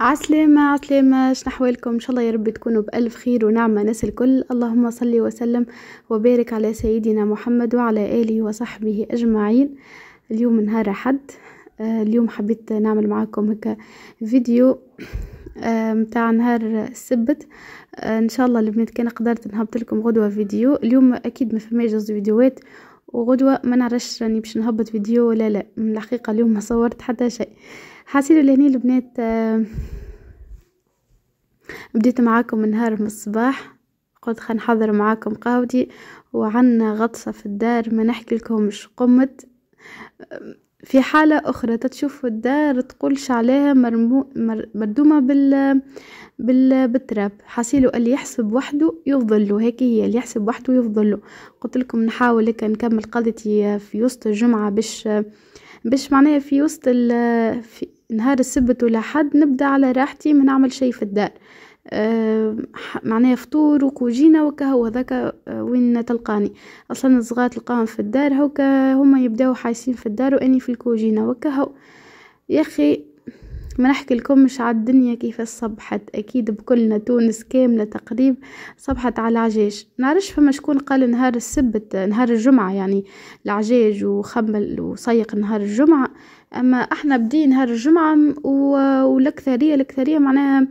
عسلامة عسلامة شنو احوالكم ان شاء الله يا رب تكونوا بالف خير ونعمه ناس الكل اللهم صل وسلم وبارك على سيدنا محمد وعلى اله وصحبه اجمعين اليوم نهار احد آه، اليوم حبيت نعمل معاكم هكا فيديو آه، متاع نهار السبت آه، ان شاء الله البنات كان قدرت نهبط لكم غدوه فيديو اليوم اكيد ما فماش زوز فيديوهات وغدوه ما نعرفش راني باش نهبط فيديو ولا لا من الحقيقه اليوم ما صورت حتى شيء حاسين لهني البنات آه، بديت معاكم النهار من الصباح قلت خنحضر معاكم قهوتي وعنا غطسة في الدار ما نحكي لكمش قمت آه، في حالة أخرى تتشوف الدار تقولش عليها مرمو مردومة بال... بال... بالتراب حاسيلو اللي يحسب وحده يفضله هيك هي اللي يحسب وحده يفضله قلت لكم نحاول هيك نكمل قضيتي في وسط الجمعة باش باش معناها في وسط ال... في... نهار السبت ولا حد نبدا على راحتي ما نعمل شيء في الدار أه معناها فطور وكوجينه وكهو هذاك آه، وين تلقاني اصلا الصغار تلقاهم في الدار هكا هما يبداو حايسين في الدار واني في الكوجينه وكهو يا اخي ما نحكي مش على الدنيا كيف صبحت اكيد بكلنا تونس كامله تقريب صبحت على العجاج نعرفش فما شكون قال نهار السبت نهار الجمعه يعني العجاج وخمل وصيق نهار الجمعه اما احنا بدي نهار الجمعة والاكثرية الاكثرية معناها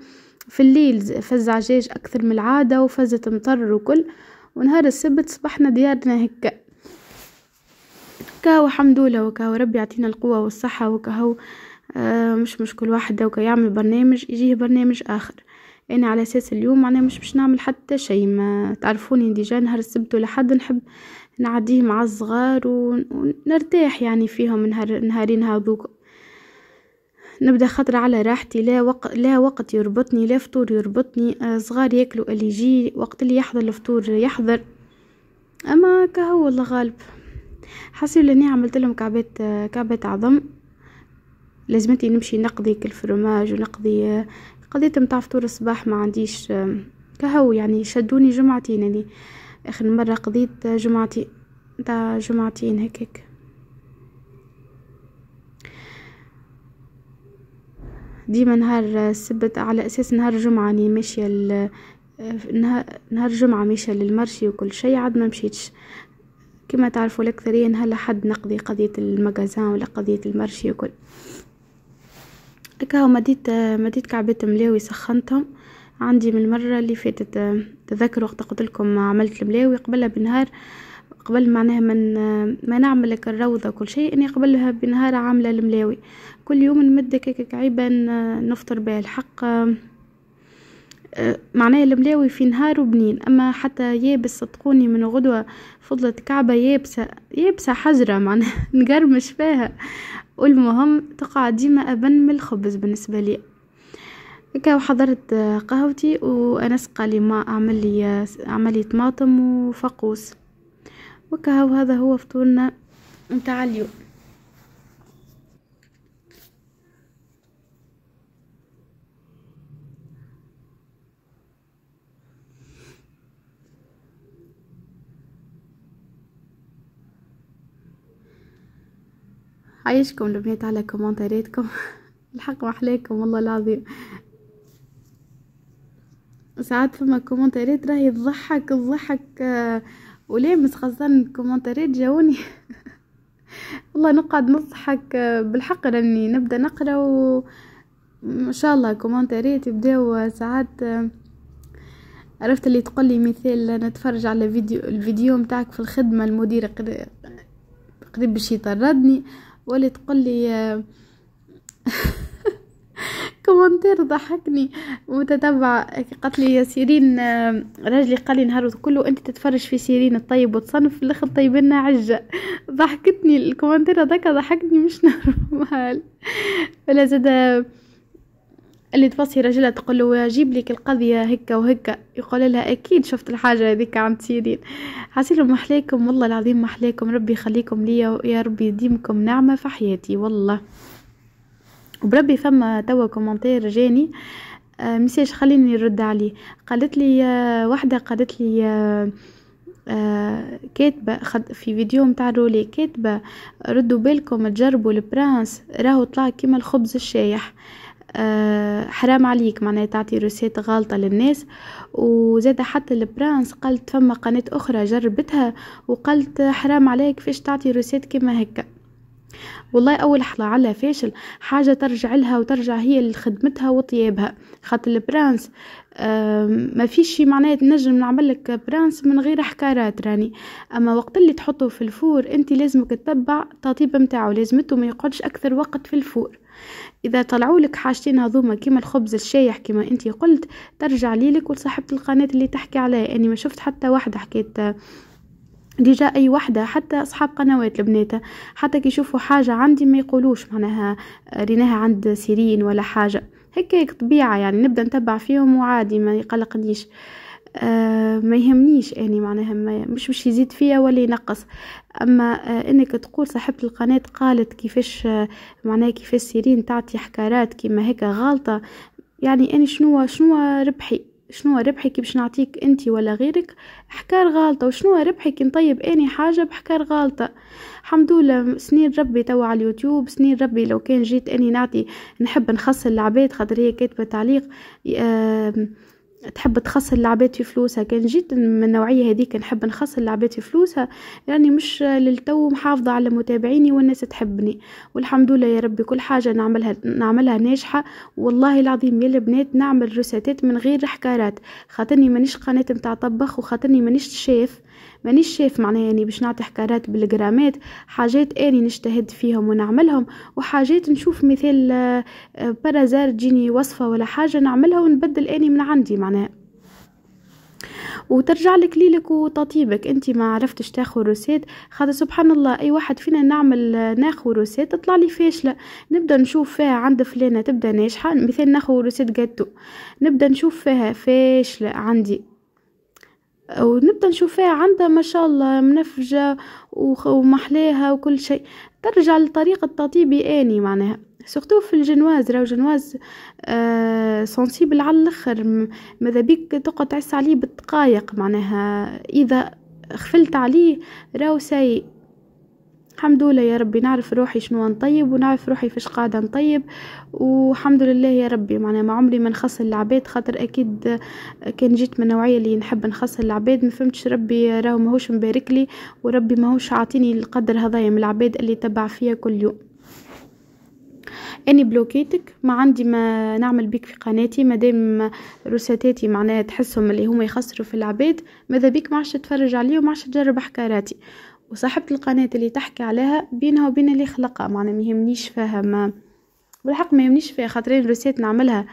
في الليل فز عجاج اكثر من العادة وفزت مطر وكل ونهار السبت صبحنا ديارنا هكا كاو الحمد لله وكاو ربي يعطينا القوة والصحة وكاو آه، مش مش كل واحد دوكا يعمل برنامج يجيه برنامج اخر انا على اساس اليوم معناها مش باش نعمل حتى شيء ما تعرفوني ديجا نهار السبت ولا حد نحب نعديه مع الصغار ونرتاح يعني فيهم نهار نهارين هذوك نبدا خطرة على راحتي لا وق... لا وقت يربطني لا فطور يربطني آه، صغار ياكلوا اللي يجي وقت اللي يحضر الفطور يحضر اما كهو والله غالب حسيت اني عملت لهم كعبات آه، كعبات عظم لازمتي نمشي نقضي كالفرماج ونقضي آه، قضيت متاع فطور الصباح ما عنديش كهو يعني شدوني جمعتين يعني اخر مرة قضيت جمعتي دا جمعتين هكاك ديما نهار السبت على اساس نهار جمعة اني ماشية ال... نهار جمعة ماشية للمرشي وكل شي عاد ما مشيتش كما تعرفوا الأكثرية نهار لحد نقضي قضية المجازان ولا قضية المرشي وكل هكا مديت مديت كعبات ملاوي سخنتهم عندي من المرة اللي فاتت آه، تذكر وقت قلت لكم عملت الملاوي قبلها بنهار قبل معناها من ما نعمل لك الروضه كل شيء اني قبلها بنهار عامله الملاوي كل يوم نمد كيك عيبا نفطر بها الحق آه، معناها الملاوي في نهار وبنين اما حتى يابس صدقوني من غدوه فضلت كعبه يابسه يابسه حجره معناها نقرمش فيها والمهم تقع ديما ابن من الخبز بالنسبه لي هكا وحضرت قهوتي وانا سقالي ما اعمل لي اعمل طماطم وفقوس وكهو هذا هو فطورنا نتاع اليوم عايشكم البنات على كومنتاريتكم الحق محليكم والله العظيم ساعات فما كومنتاريت راهي تضحك تضحك آه، ولامس خاصة الكومنتاريت جاوني والله نقعد نضحك آه، بالحق راني نبدا نقرا و ان شاء الله كومنتاريت يبداو آه، ساعات عرفت اللي تقول لي مثال نتفرج على فيديو الفيديو متاعك في الخدمة المدير قريب باش يطردني ولا تقول لي كومنتير ضحكني متتبع قالت لي يا سيرين آه، راجلي قال لي نهار كله انت تتفرج في سيرين الطيب وتصنف في الاخر طيب لنا عجه ضحكتني الكومنتير هذاك ضحكني مش نورمال ولا زاد آه، اللي تبصي رجلها تقول له جيب لك القضية هكا وهكا يقول لها أكيد شفت الحاجة هذيك عند سيرين عسيلهم محليكم والله العظيم محليكم ربي يخليكم لي يا ربي يديمكم نعمة في حياتي والله وبربي فما توا كومنتير جاني آه مساج خليني نرد عليه قالت لي آه واحده قالت لي آه, آه، كاتبة كاتبة في فيديو متاع رولي كاتبة ردوا بالكم تجربوا البرانس راهو طلع كيما الخبز الشايح آه حرام عليك معناها تعطي روسيت غلطة للناس وزاد حتى البرانس قالت فما قناة أخرى جربتها وقالت حرام عليك فيش تعطي روسيت كيما هكا والله أول حلا على فاشل حاجة ترجع لها وترجع هي لخدمتها وطيابها خاطر البرانس ما فيش معناه تنجم نعمل لك برانس من غير حكارات راني اما وقت اللي تحطه في الفور انت لازمك تتبع التطيب متاعو لازمته ما يقعدش اكثر وقت في الفور اذا طلعوا لك حاجتين هذوما كيما الخبز الشايح كيما انت قلت ترجع ليلك ولصاحبة القناه اللي تحكي عليها اني يعني ما شفت حتى واحده حكيت ديجا اي وحده حتى اصحاب قنوات البنات حتى كي يشوفوا حاجه عندي ما يقولوش معناها ريناها عند سيرين ولا حاجه هيك طبيعه يعني نبدا نتبع فيهم وعادي ما يقلقنيش آه ما يهمنيش اني يعني معناها ما مش باش يزيد فيا ولا ينقص اما آه انك تقول صاحبه القناه قالت كيفاش آه معناها كيفاش سيرين تعطي حكارات كيما هيك غلطه يعني انا شنو شنو ربحي شنو ربحك باش نعطيك انت ولا غيرك حكار غالطة وشنو ربحك نطيب اني حاجة بحكار غالطة الحمد لله سنين ربي توا على اليوتيوب سنين ربي لو كان جيت اني نعطي نحب نخص العبيد خاطر هي كاتبة تعليق آه تحب تخسر العباد في فلوسها كان جيت من النوعيه هذيك نحب نخسر العباد في فلوسها يعني مش للتو محافظه على متابعيني والناس تحبني والحمد لله يا ربي كل حاجه نعملها نعملها ناجحه والله العظيم يا البنات نعمل روساتات من غير حكارات خاطرني مانيش قناه متاع طبخ وخاطرني مانيش شيف مانيش شاف معناها يعني باش نعطي حكارات بالجرامات حاجات اني نجتهد فيهم ونعملهم وحاجات نشوف مثال آه، برازار تجيني وصفه ولا حاجه نعملها ونبدل اني من عندي معناها معناه وترجع لك ليلك وتطيبك انت ما عرفتش تاخو روسيت خاطر سبحان الله اي واحد فينا نعمل ناخو روسيت تطلع لي فاشله نبدا نشوف فيها عند فلانه تبدا ناجحه مثال ناخو روسيت جاتو نبدا نشوف فيها فاشله عندي ونبدا نشوف فيها عندها ما شاء الله منفجه ومحلاها وكل شيء ترجع لطريقه تطيبي اني معناها سورتو في الجنواز راهو جنواز آه سنسيبل على الاخر ماذا بيك تقعد تعس عليه بالدقايق معناها اذا خفلت عليه راهو سيء الحمد لله يا ربي نعرف روحي شنو نطيب ونعرف روحي فاش قاعده نطيب والحمد لله يا ربي معناها ما عمري ما نخص العباد خاطر اكيد كان جيت من نوعيه اللي نحب نخص العباد ما فهمتش ربي راهو ماهوش مبارك لي وربي ماهوش عاطيني القدر هذايا من العباد اللي تبع فيا كل يوم اني بلوكيتك ما عندي ما نعمل بيك في قناتي ما دام روساتاتي معناها تحسهم اللي هما يخسروا في العباد ماذا بيك ما عادش تتفرج عليه وما عادش تجرب حكاراتي وصاحبة القناة اللي تحكي عليها بينها وبين اللي خلقها معناها ما يهمنيش فيها ما بالحق ما يهمنيش فيها خاطرين روسات نعملها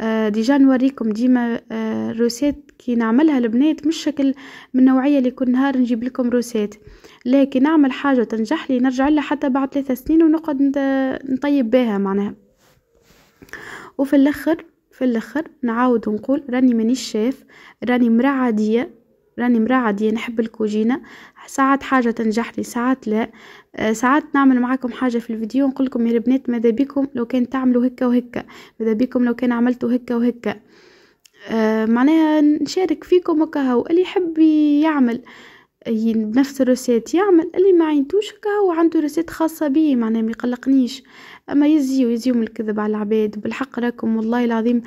آه، ديجا نوريكم ديما آه، روسات كي نعملها البنات مش شكل من نوعيه اللي كل نهار نجيب لكم روسات لكن نعمل حاجه تنجح لي نرجع لها حتى بعد ثلاثة سنين ونقعد نطيب بها معناها وفي الاخر في الاخر نعاود ونقول راني مانيش شاف راني مرا عاديه راني مرا عادية نحب الكوجينة ساعات حاجة تنجح لي ساعات لا آه، ساعات نعمل معاكم حاجة في الفيديو نقول لكم يا البنات ماذا بيكم لو كان تعملوا هكا وهكا ماذا بيكم لو كان عملتوا هكا وهكا آه، معناها نشارك فيكم وكهو اللي يحب يعمل بنفس الروسيت يعمل اللي ما عينتوش كهو عنده روسيت خاصة بيه معناها ما يقلقنيش اما يزيو يزيو من الكذب على العباد بالحق راكم والله العظيم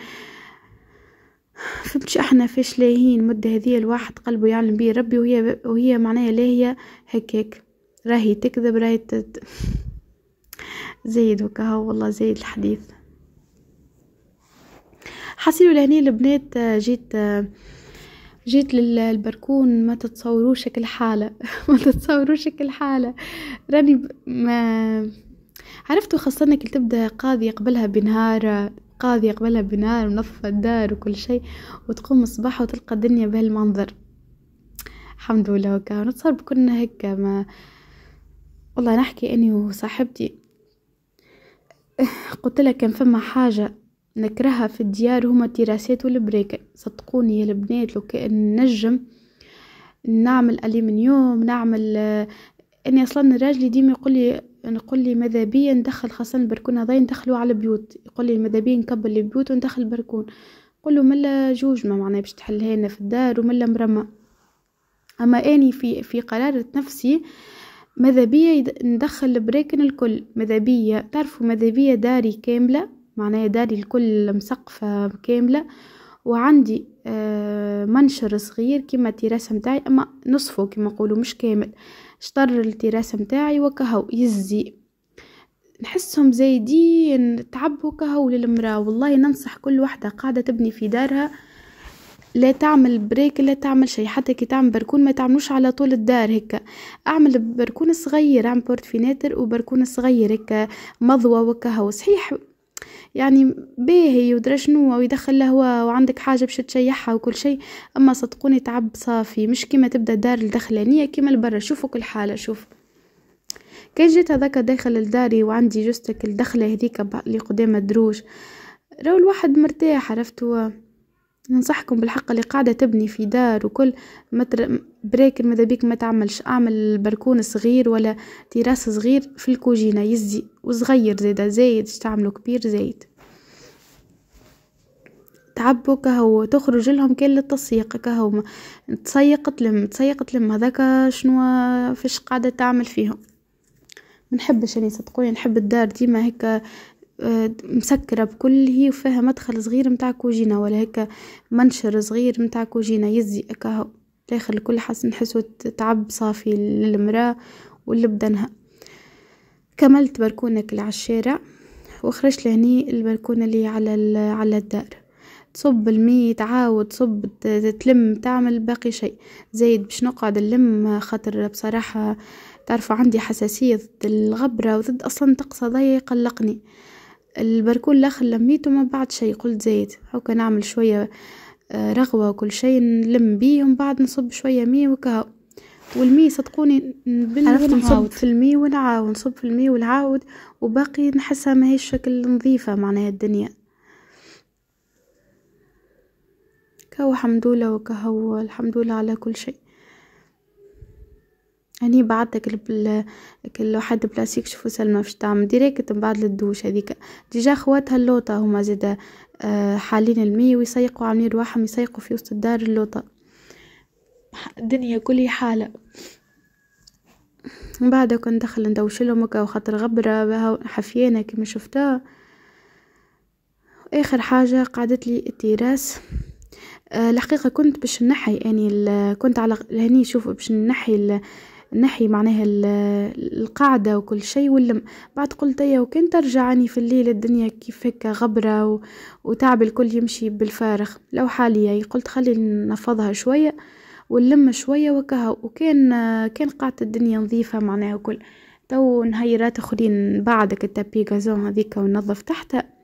فهمتش احنا فاش لاهين المدة هذه الواحد قلبه يعلم بيه ربي وهي وهي معناها لاهية هكاك راهي تكذب راهي تت... زيد وكهو والله زيد الحديث حصيلوا لهنا البنات آه، جيت آه، جيت للبركون ما تتصوروش شكل حالة ما تتصوروش شكل حالة راني ب... ما عرفتوا خاصة انك تبدا قاضية قبلها بنهار قاضية قبلها بنهار منظفة الدار وكل شيء وتقوم الصباح وتلقى الدنيا بهالمنظر الحمد لله هكا نتصور بكنا هكا ما والله نحكي اني وصاحبتي قلت لها كان فما حاجه نكرهها في الديار هما التراسات والبريكة صدقوني يا البنات لو كان نجم نعمل ألمنيوم نعمل آه، اني اصلا راجلي ديما يقول لي نقول لي ماذا بيا ندخل خاصة البركون هذا ندخلوا على البيوت يقول لي ماذا بيا نكبر البيوت وندخل البركون نقول له ملا جوج ما معناها باش تحلها لنا في الدار وملا مرمى اما اني في في قرارة نفسي ماذا بيا ندخل البريكن الكل ماذا بيا تعرفوا ماذا بيا داري كامله معناها داري الكل مسقفة كاملة وعندي آه، منشر صغير كيما التراسة متاعي اما نصفه كيما قولوا مش كامل شطر التراسة متاعي وكهو يزي نحسهم زايدين تعبوا كهو للمراه والله ننصح كل واحدة قاعدة تبني في دارها لا تعمل بريك لا تعمل شيء حتى كي تعمل بركون ما تعملوش على طول الدار هيك اعمل بركون صغير اعمل بورتفيناتر وبركون صغير هيك مضوى وكهو صحيح يعني باهي ودرا شنو ويدخل لهوا وعندك حاجه باش تشيحها وكل شيء اما صدقوني تعب صافي مش كيما تبدا دار الدخلانيه كيما البرا شوفوا كل حاله شوف كي جيت هذاك داخل لداري وعندي جوستك الدخله هذيك اللي قدام الدروج راهو الواحد مرتاح عرفتوا ننصحكم بالحق اللي قاعدة تبني في دار وكل متر بريك ماذا بيك ما تعملش اعمل بركون صغير ولا تراس صغير في الكوجينة يزي وصغير زيدا زايد تعملو كبير زايد تعبوا كهو تخرج لهم كان التصيق كهو تسيق تلم تسيق تلم هذاك شنو فيش قاعدة تعمل فيهم منحبش اني صدقوني نحب الدار ديما هيك آه، مسكرة بكل هي وفيها مدخل صغير متاع كوجينة ولا هيك منشر صغير متاع كوجينة يزي أكاهو داخل الكل حاس نحسو تعب صافي للمرأة ولبدنها كملت بركونة على عالشارع وخرجت لهني البلكونة اللي على على الدار تصب المي تعاود تصب تلم تعمل باقي شيء زايد باش نقعد نلم خاطر بصراحة تعرفوا عندي حساسية ضد الغبرة وضد أصلا تقصى ضيق قلقني البركون الاخر لميته من بعد شي قلت زيت هكا نعمل شويه آه، رغوه وكل شيء نلم بيه ومن بعد نصب شويه مي وكهو والمي صدقوني عرفت نصب في المي ونعاود نصب في المي ونعاود وباقي نحسها ماهيش شكل نظيفه معناها الدنيا كهو الحمد لله وكهو الحمد لله على كل شيء هني بعتك كل اللوحات البلاستيك شوفوا سلمى باش تعمل ديريكت من بعد الدوش هذيك ديجا خواتها اللوطة هما زادا آه، حالين المي ويسيقوا عاملين رواحهم يسيقوا في وسط الدار اللوطة الدنيا كل حالة من بعد كنت دخل ندوش لهم هكا خاطر غبرة حفيانة كما شفتها اخر حاجة قعدت لي التراس آه، الحقيقة كنت باش نحي يعني ال... كنت على هني شوفوا باش نحي ال... نحي معناها القاعدة وكل شيء ولا بعد قلت يا وكان ترجعني في الليل الدنيا كيف هيك غبرة وتعب الكل يمشي بالفارغ لو حالي قلت خلي نفضها شوية ونلم شوية وكها وكان كان قاعدة الدنيا نظيفة معناها وكل تو نهيرات اخرين بعدك التابي غازون هذيك ونظف تحتها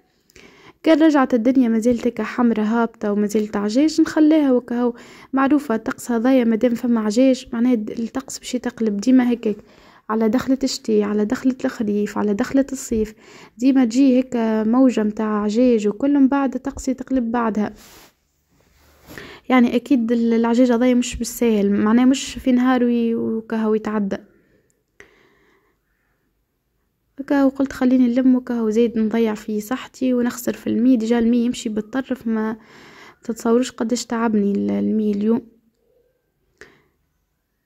كان رجعت الدنيا مازالت هكا حمرة هابطة ومازالت عجاج نخليها وكهو معروفة الطقس هذايا مادام فما عجاج معناها الطقس باش يتقلب ديما هكاك على دخلة الشتاء على دخلة الخريف على دخلة الصيف ديما تجي هكا موجة متاع عجاج وكل من بعد الطقس يتقلب بعدها يعني اكيد العجاج هذايا مش بالساهل معناه مش في نهار وكهو يتعدى هكا وقلت خليني نلم هكا وزيد نضيع في صحتي ونخسر في المي ديجا المي يمشي بالطرف ما تتصوروش قداش تعبني المي اليوم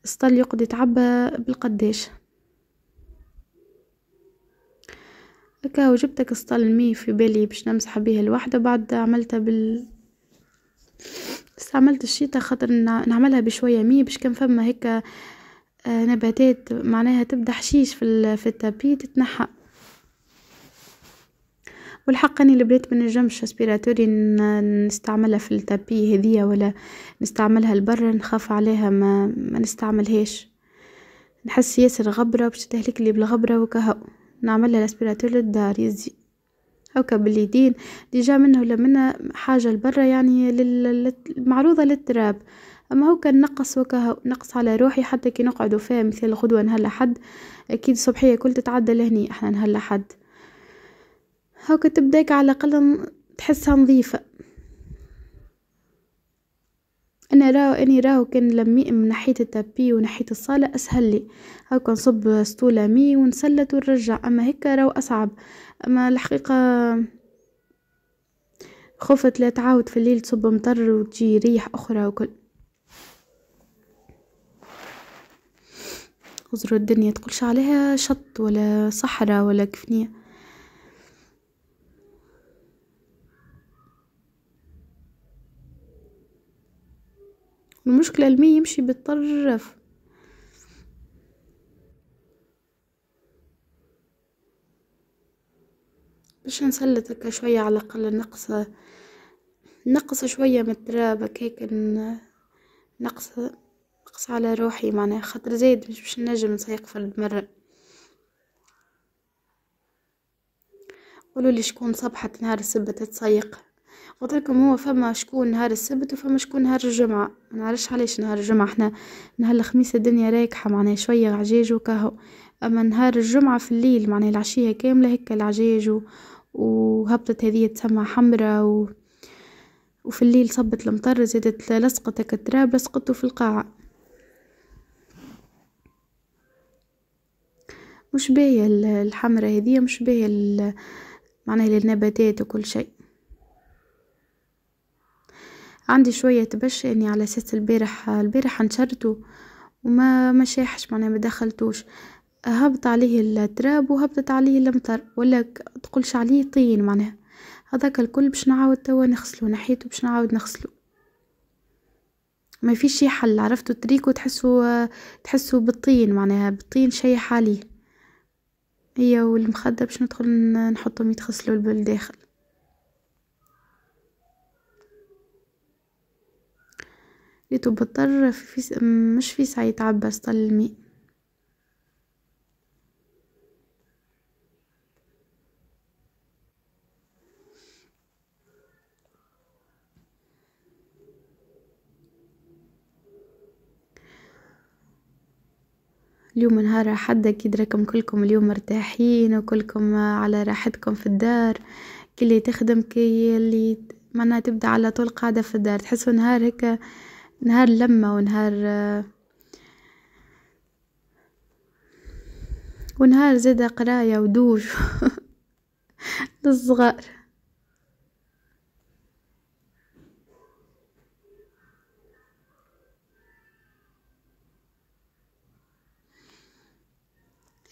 استل يقعد يتعب بالقداش هكا وجبتك استل المي في بالي باش نمسح بيه الوحدة بعد عملتها بال استعملت الشيطة خاطر نعملها بشوية مي باش كان فما هيك آه، نباتات معناها تبدا حشيش في, في التابي تتنحى والحق اني البلاد ما نجمش اسبيراتوري نستعملها في التابي هذيا ولا نستعملها لبرا نخاف عليها ما, ما نستعملهاش نحس ياسر غبرة باش تهلك لي بالغبرة وكهو نعملها الاسبيراتور للدار يزي هكا باليدين ديجا منه ولا منها حاجة لبرا يعني لل... معروضة للتراب أما هو كان نقص وكه نقص على روحي حتى كي نقعدوا فيها مثل غدوة نهار حد أكيد صبحية كل تتعدى لهني إحنا نهار لحد هاكا تبداك على الأقل تحسها نظيفة انا راو اني راو كان لمي من ناحيه التابي وناحيه الصاله اسهل لي هاكا نصب سطول مي ونسلت ونرجع اما هيك راو اصعب اما الحقيقه خفت لا تعاود في الليل تصب مطر وتجي ريح اخرى وكل تغزر الدنيا تقولش عليها شط ولا صحراء ولا كفنية المشكلة المي يمشي بالطرف باش نسلتك شوية على الأقل نقص نقص شوية من التراب هيك نقص نقص على روحي معناها خاطر زايد مش باش نجم نسيق في المرة قولولي شكون صبحت نهار السبت تسيق قلت لكم هو فما شكون نهار السبت وفما شكون نهار الجمعة ما نعرفش علاش نهار الجمعة احنا نهار الخميس الدنيا رايكحة معناها شوية عجاج وكهو اما نهار الجمعة في الليل معناها العشية كاملة هكا العجاج وهبطت هذه تسمى حمرة و... وفي الليل صبت المطر زادت لصقت التراب لصقته في القاعة مش باهية الحمرة هذه مش باهية معناها للنباتات وكل شيء عندي شوية تبش اني على اساس البارح البارح نشرته وما ما شاحش معناها ما دخلتوش هبط عليه التراب وهبطت عليه المطر ولا تقولش عليه طين معناها هذاك الكل باش نعاود توا نغسلو نحيته باش نعاود نغسلو ما فيش شي حل عرفتوا تريكو تحسوا تحسوا بالطين معناها بالطين شيح عليه هي والمخدة باش ندخل نحطهم يتغسلوا البول داخل بضطر في, في مش في ساعة يتعبى سطل الماء اليوم نهار حدا أكيد راكم كلكم اليوم مرتاحين وكلكم على راحتكم في الدار كي اللي تخدم كي اللي معناها تبدا على طول قاعدة في الدار تحسوا نهار هكا نهار لما ونهار ونهار زاد قراية ودوش للصغار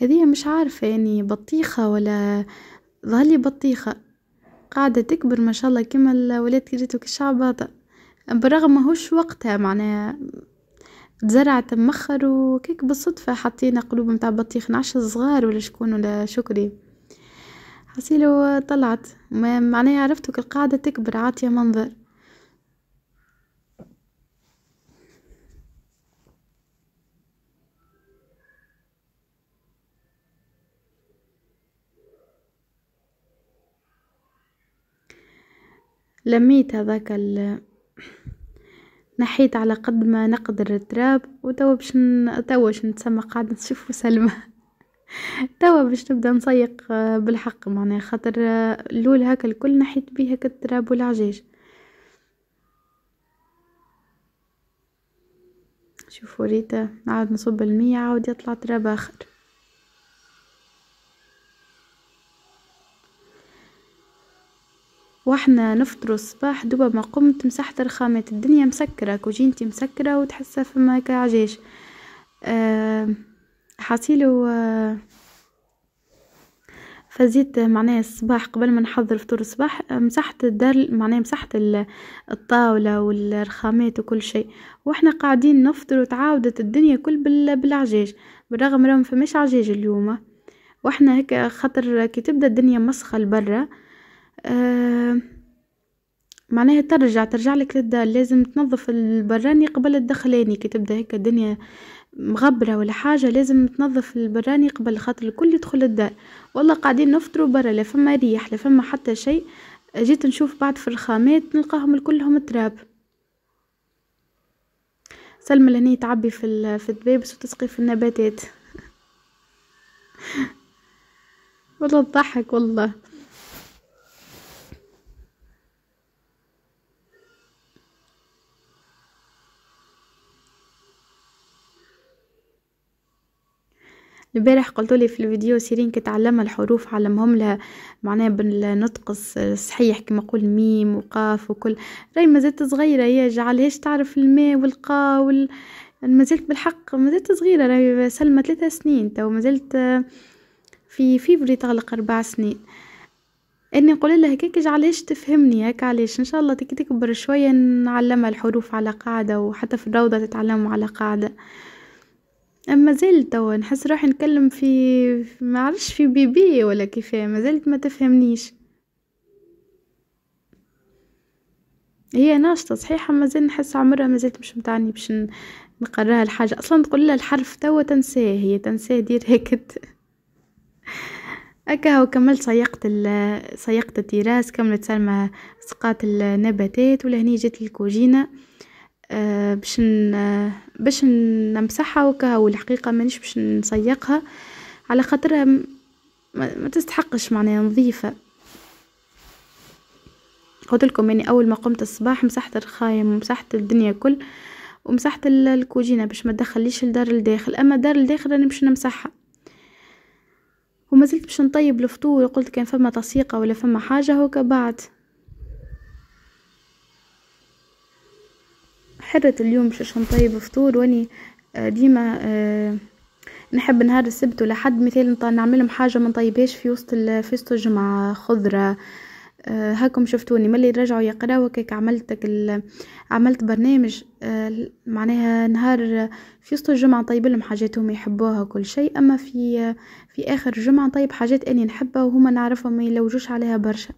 هذه مش عارفة يعني بطيخة ولا ظهرلي بطيخة قاعدة تكبر ما شاء الله كما الولاد كي جاتلك الشعباطة بالرغم ماهوش وقتها معناها تزرعت مخر وكيك بالصدفة حطينا قلوب متاع بطيخ نعش صغار ولا شكون ولا شكري حسيلو طلعت معناها عرفتك القاعدة تكبر عاطية منظر لميت هذاك ال نحيت على قد ما نقدر التراب وتوا باش توا باش نتسمى قاعدة نشوفو سلمى توا باش نبدا نسيق آه، بالحق معناها خاطر آه، اللول هاكا الكل نحيت بيه هاكا التراب والعجاج شوفوا ريتا نعاود نصب المية عاود يطلع تراب اخر واحنا نفطروا الصباح دوبا ما قمت مسحت رخامات الدنيا مسكرة كوجينتي مسكرة وتحسها فما كعجاش أه حاسيلو أه فزيت معناها الصباح قبل ما نحضر فطور الصباح مسحت الدار معناها مسحت الطاوله والرخامات وكل شيء واحنا قاعدين نفطر وتعاودت الدنيا كل بالعجاج بالرغم رغم فماش عجاج اليوم واحنا هيك خاطر كي تبدا الدنيا مسخه لبرا آه معناها ترجع ترجع لك للدار لازم تنظف البراني قبل الدخلاني كي تبدا هيك الدنيا مغبرة ولا حاجة لازم تنظف البراني قبل خاطر الكل يدخل الدار والله قاعدين نفطروا برا لا فما ريح لا فما حتى شيء جيت نشوف بعد في الخامات نلقاهم كلهم تراب سلمى لهنا تعبي في في الدبابس وتسقي في النباتات والله الضحك والله البارح قلت لي في الفيديو سيرين كتعلم الحروف علمهم لها معناها بالنطق الصحيح كما نقول ميم وقاف وكل ما مازالت صغيره هي جعلهاش تعرف الماء والقا وال زلت بالحق مازالت صغيره راهي سلمى ثلاثة سنين تو مازالت في فيفري تغلق اربع سنين اني نقول لها هكاك علاش تفهمني هكا علاش ان شاء الله كي تكبر شويه نعلمها الحروف على قاعده وحتى في الروضه تتعلم على قاعده اما زلت توا نحس روحي نتكلم في ما عرفش في بيبي ولا كيفاه زلت ما تفهمنيش هي ناشطة صحيحه ما زلت نحس عمرها ما زلت مش متعني باش نقراها الحاجة اصلا تقول لها الحرف توا تنساه هي تنساه دير هيك أكا هو كملت صيقت سيقت التراس كملت سلمى سقات النباتات ولهني جات الكوجينه آه، باش باش نمسحها وكا والحقيقه مانيش باش نسيقها على خاطرها ما تستحقش معناها نظيفه قلت لكم يعني اول ما قمت الصباح مسحت الرخايم ومسحت الدنيا كل ومسحت الكوجينه باش ما تدخليش الدار الداخل اما الدار الداخل راني باش نمسحها وما زلت باش نطيب الفطور قلت كان فما تصيقه ولا فما حاجه هوكا بعد حرة اليوم باش نطيب فطور واني آه، ديما آه، نحب نهار السبت ولا حد مثال نعملهم حاجه ما نطيبهاش في وسط في وسط الجمعه خضره آه، هاكم شفتوني ملي رجعوا يقراو كيك عملت عملت برنامج معناها نهار في وسط الجمعه طيب لهم حاجات هما يحبوها كل شيء اما في في اخر الجمعه طيب حاجات اني نحبها وهما نعرفهم ما يلوجوش عليها برشا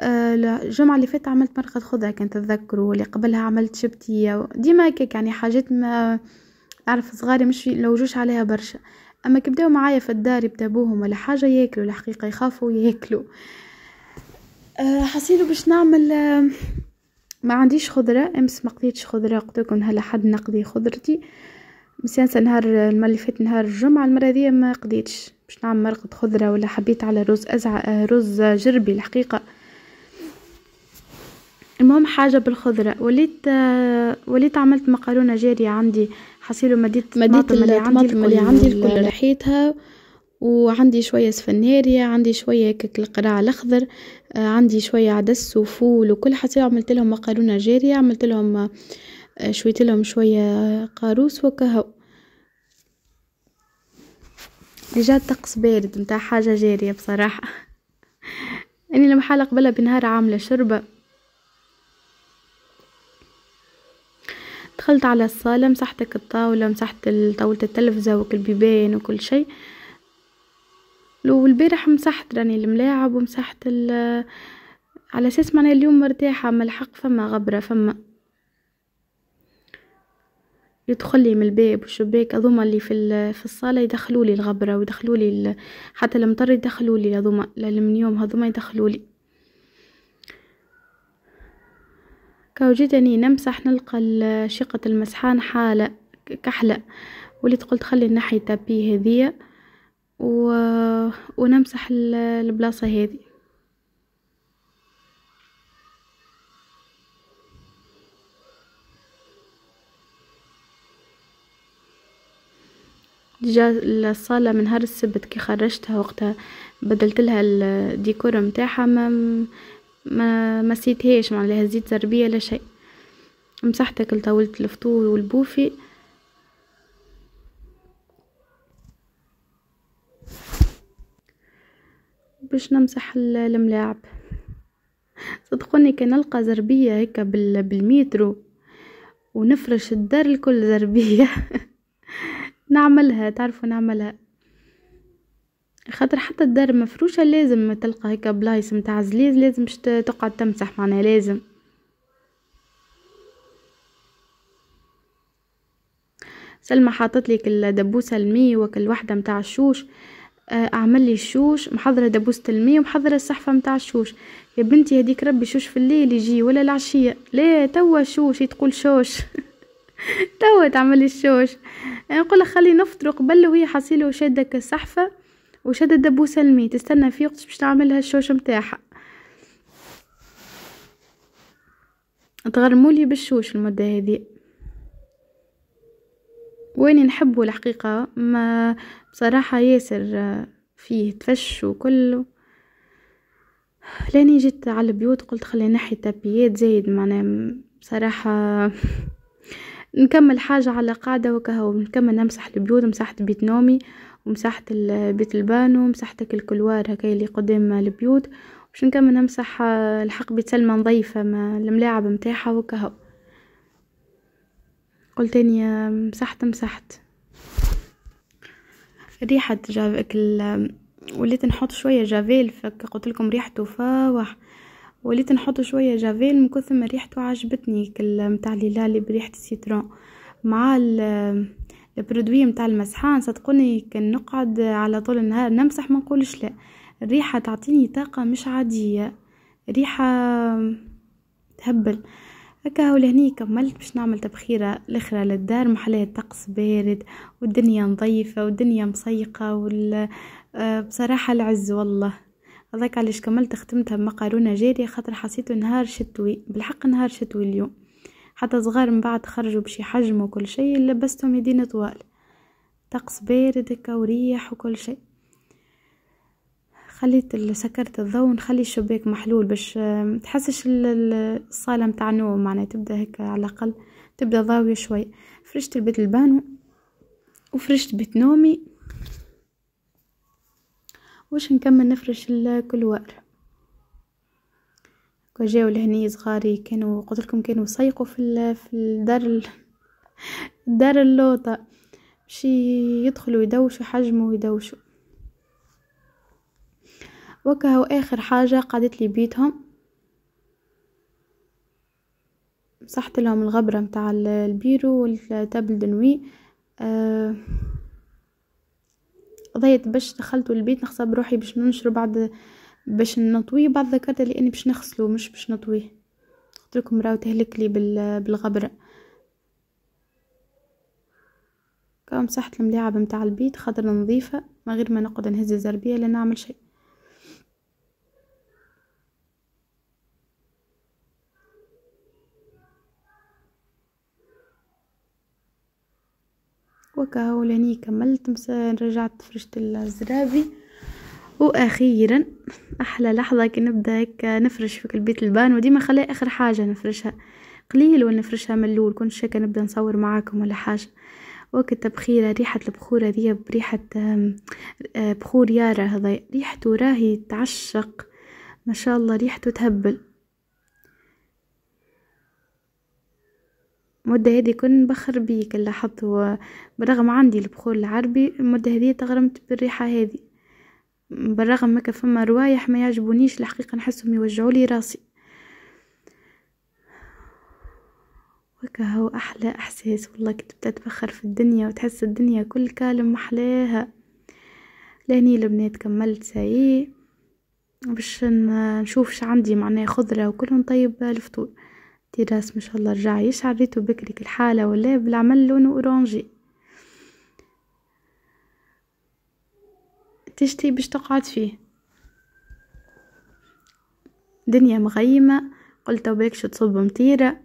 آه، الجمعة اللي فاتت عملت مرقة خضرة كنت تذكروا واللي قبلها عملت شبتية ديما هكاك يعني حاجات ما نعرف صغاري مش يلوجوش عليها برشا أما كيبداو معايا في الدار يبتابوهم ولا حاجة ياكلوا الحقيقة يخافوا ياكلوا آه، حسيلو باش نعمل آه، ما عنديش خضرة امس ما قضيتش خضرة قلتلكم هلا حد نقضي خضرتي مسانسة نهار اللي فات نهار الجمعة المرة دي ما قضيتش باش نعمل مرقة خضرة ولا حبيت على رز أزع رز جربي الحقيقة المهم حاجة بالخضرة وليت وليت عملت مقرونة جارية عندي حصيله مديت مديت الطماطم اللي عندي الكل رحيتها وعندي شوية سفنارية عندي شوية هكاك القرع الأخضر آه، عندي شوية عدس وفول وكل حصيلة عملت لهم مقرونة جارية عملت لهم آه، شويت لهم شوية قاروس وكهو ديجا الطقس بارد متاع حاجة جارية بصراحة أنا المحالة قبلها بنهار عاملة شربة دخلت على الصالة مسحتك الطاولة مسحت طاولة التلفزة وكل بيبان وكل شيء لو البارح مسحت راني الملاعب ومسحت على اساس معناها اليوم مرتاحة ملحق الحق فما غبرة فما يدخل لي من الباب والشباك هذوما اللي في في الصاله يدخلوا لي الغبره ويدخلوا لي حتى المطر يدخلوا لي هذوما الالمنيوم هذوما يدخلوا لي كوجدني نمسح نلقى شقة المسحان حالة كحلة وليت قلت خلي الناحية التابية هذية و... ونمسح البلاصة هذه ديجا الصالة من نهار السبت كي خرجتها وقتها بدلت لها الديكور متاعها ما ما مسيتهاش معناها زيت زربيه لا شيء مسحت كل طاولة الفطور والبوفي باش نمسح الملاعب صدقوني كان نلقى زربية هيك بالمترو ونفرش الدار الكل زربية نعملها تعرفوا نعملها خاطر حتى الدار مفروشه لازم تلقى هيك بلايص متاع زليز لازم باش تقعد تمسح معناها لازم سلمى حاطت لي كل دبوسه المي وكل وحده متاع الشوش آه، اعمل لي الشوش محضره دبوسه المي ومحضره الصحفه متاع الشوش يا بنتي هذيك ربي شوش في الليل يجي ولا العشيه لا توا شوش تقول شوش توا تعمل الشوش نقول خلي نفطر قبل وهي حصيله شادك الصحفه وشد الدبوسة المي تستنى فيه وقت باش تعملها الشوشه متاعها تغرمولي بالشوش المدة هذه وين نحبه الحقيقة ما بصراحة ياسر فيه تفش وكله لاني جيت على البيوت قلت خلي نحي تابيات زايد معناها بصراحة نكمل حاجة على قاعدة وكهو نكمل نمسح البيوت مسحت بيت نومي ومساحة بيت البانو مساحتك الكلوار هكا اللي قدام البيوت باش نكمل نمسح آه، الحق بيت سلمى نظيفة ما الملاعب متاعها وكهو قلت تاني آه، مسحت مسحت ريحة جافك آه، وليت نحط شوية جافيل فك قلت لكم ريحته فواح وليت نحط شوية جافيل من كثر ما ريحته عجبتني كل متاع اللي بريحة السيترون مع البرودوي متاع المسحان صدقوني كان نقعد على طول النهار نمسح ما نقولش لا الريحه تعطيني طاقه مش عاديه ريحه تهبل هكا هو لهني كملت باش نعمل تبخيرة الأخرى للدار محلاه الطقس بارد والدنيا نظيفة والدنيا مسيقة وال آه، بصراحة العز والله هذاك علاش كملت ختمتها بمقارونة جارية خاطر حسيت نهار شتوي بالحق نهار شتوي اليوم حتى صغار من بعد خرجوا بشي حجم وكل شيء لبستهم يدين طوال طقس بارد هكا وريح وكل شيء خليت سكرت الضوء ونخلي الشباك محلول باش تحسش الصاله متاع النوم معناها تبدا هكا على الاقل تبدا ضاويه شوي فرشت البيت البانو وفرشت بيت نومي واش نكمل نفرش الكلوار وجاو لهني صغاري كانوا قلت لكم كانوا يسيقوا في في الدار دار اللوطة شي يدخلوا يدوشوا حجمه يدوشوا وكهو آخر حاجة قعدت لي بيتهم مسحت لهم الغبرة متاع البيرو والتابل دنوي آه ضيت باش دخلت البيت نخصب روحي باش ننشر بعد باش نطويه بعد ذكرت لاني باش نغسلو مش باش نطويه قلتلكم راه تهلك لي بالغبره كم مسحت الملاعب متاع البيت خاطر نظيفه من غير ما نقعد نهز الزربيه لا نعمل شيء وكهو لهني كملت رجعت فرشت الزرابي واخيرا احلى لحظه كي نبدا هيك نفرش في بيت البان وديما خليها اخر حاجه نفرشها قليل ونفرشها من الاول كنت شكا نبدا نصور معاكم ولا حاجه وقت بخيرة ريحة البخورة دي بريحة آه، بخور يارا هذا ريحته راهي تعشق ما شاء الله ريحته تهبل المدة هذه كنت بخر بيه اللي حطه برغم عندي البخور العربي المدة هذه تغرمت بالريحة هذه بالرغم ما كان فما روايح ما يعجبونيش الحقيقه نحسهم يوجعوا لي راسي وكهو احلى احساس والله كنت بتتبخر في الدنيا وتحس الدنيا كل كالم محلاها لهني البنات كملت ساي باش نشوف ش عندي معناه خضره وكل طيب الفطور التراس ما شاء الله رجع يشعر ريتو بكري الحاله ولا بالعمل لونه اورانجي تشتي باش تقعد فيه دنيا مغيمة قلت بيك شو تصب مطيرة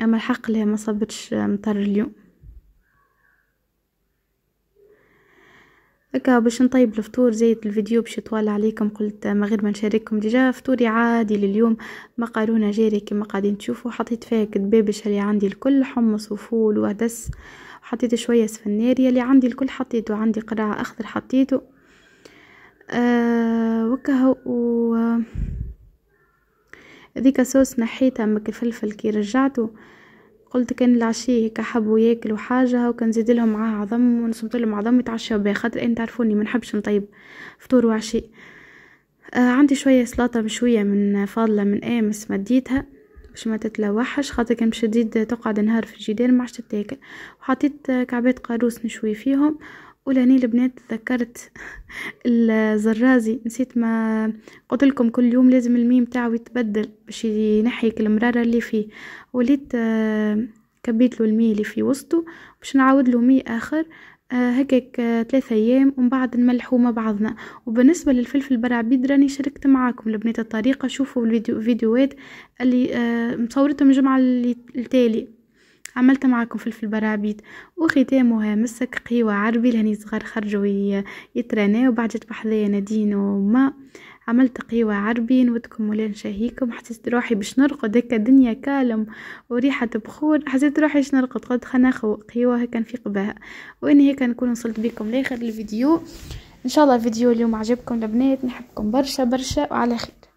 أما الحق لها ما صبتش مطر اليوم هكا باش نطيب الفطور زيت الفيديو باش يطول عليكم قلت من غير ما نشارككم ديجا فطوري عادي لليوم مقرونه جاري كما قاعدين تشوفوا حطيت فيها كدبابش اللي عندي الكل حمص وفول وعدس حطيت شويه سفناريا اللي عندي الكل حطيته عندي قرع اخضر حطيته آه وكهو و ذيك صوص نحيتها مك الفلفل كي رجعته قلت كان العشية هيك حبوا ياكلوا حاجة وكان زيد لهم معاه عظم ونصبت لهم عظم يتعشاو بها خاطر انت تعرفوني ما نحبش نطيب فطور وعشي آه عندي شوية سلطة مشوية من فاضلة من امس مديتها باش ما تتلوحش خاطر كان باش تزيد تقعد نهار في الجدار ما عادش تاكل وحطيت كعبات قاروس نشوي فيهم ولهني البنات تذكرت الزرازي نسيت ما قلت لكم كل يوم لازم الميم تاعو يتبدل باش ينحي المرارة اللي فيه وليت آه، كبيت له المي اللي في وسطه باش نعاود له مي اخر آه، هكاك آه، ثلاثة ايام ومن بعد نملحو مع بعضنا وبالنسبه للفلفل برعبيد راني شاركت معاكم البنات الطريقه شوفوا فيديوهات اللي مصورتهم الجمعه التالي عملت معكم فلفل برابيط وختامها مسك قهوة عربي لهني صغار خرجوا يترناو جات بحذايا نادين وما عملت قهوة عربي نودكم ولا نشهيكم حسيت روحي باش نرقد هكا دنيا كالم وريحة بخور حسيت روحي باش نرقد قلت خلنا قهوة هكا نفيق بها واني هكا نكون وصلت بكم لاخر الفيديو ان شاء الله فيديو اليوم عجبكم البنات نحبكم برشا برشا وعلى خير